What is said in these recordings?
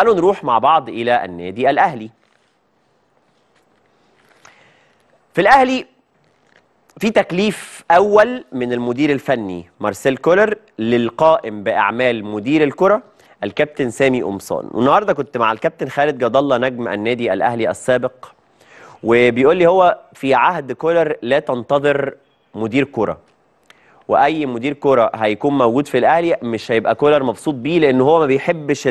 تعالوا نروح مع بعض إلى النادي الأهلي في الأهلي في تكليف أول من المدير الفني مارسيل كولر للقائم بأعمال مدير الكرة الكابتن سامي قمصان والنهارده كنت مع الكابتن خالد جد الله نجم النادي الأهلي السابق وبيقول لي هو في عهد كولر لا تنتظر مدير كرة واي مدير كرة هيكون موجود في الاهلي مش هيبقى كولر مبسوط بيه لان هو ما بيحبش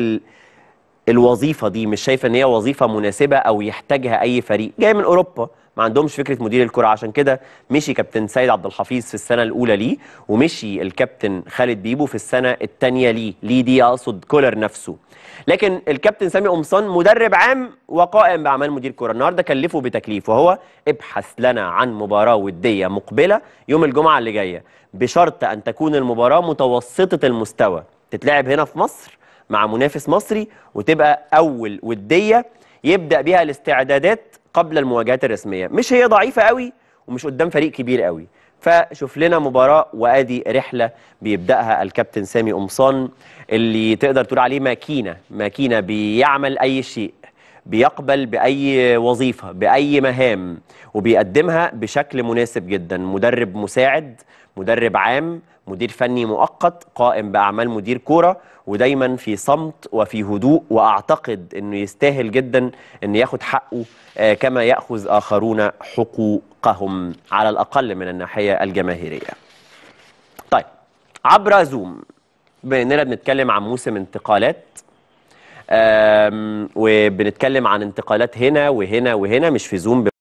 الوظيفه دي مش شايفه ان هي وظيفه مناسبه او يحتاجها اي فريق جاي من اوروبا ما عندهمش فكره مدير الكره عشان كده مشي كابتن سيد عبد الحفيظ في السنه الاولى ليه ومشي الكابتن خالد بيبو في السنه الثانيه ليه ليه دي اقصد كولر نفسه لكن الكابتن سامي قمصان مدرب عام وقائم باعمال مدير كره النهارده كلفه بتكليف وهو ابحث لنا عن مباراه وديه مقبله يوم الجمعه اللي جايه بشرط ان تكون المباراه متوسطه المستوى تتلعب هنا في مصر مع منافس مصري وتبقى أول ودية يبدأ بها الاستعدادات قبل المواجهات الرسمية مش هي ضعيفة قوي ومش قدام فريق كبير قوي فشوف لنا مباراة وادي رحلة بيبدأها الكابتن سامي قمصان اللي تقدر تقول عليه ماكينة ماكينة بيعمل أي شيء بيقبل بأي وظيفة بأي مهام وبيقدمها بشكل مناسب جدا مدرب مساعد مدرب عام مدير فني مؤقت قائم باعمال مدير كوره ودايما في صمت وفي هدوء واعتقد انه يستاهل جدا انه ياخد حقه آه، كما ياخذ اخرون حقوقهم على الاقل من الناحيه الجماهيريه. طيب عبر زوم بما اننا بنتكلم عن موسم انتقالات وبنتكلم عن انتقالات هنا وهنا وهنا مش في زوم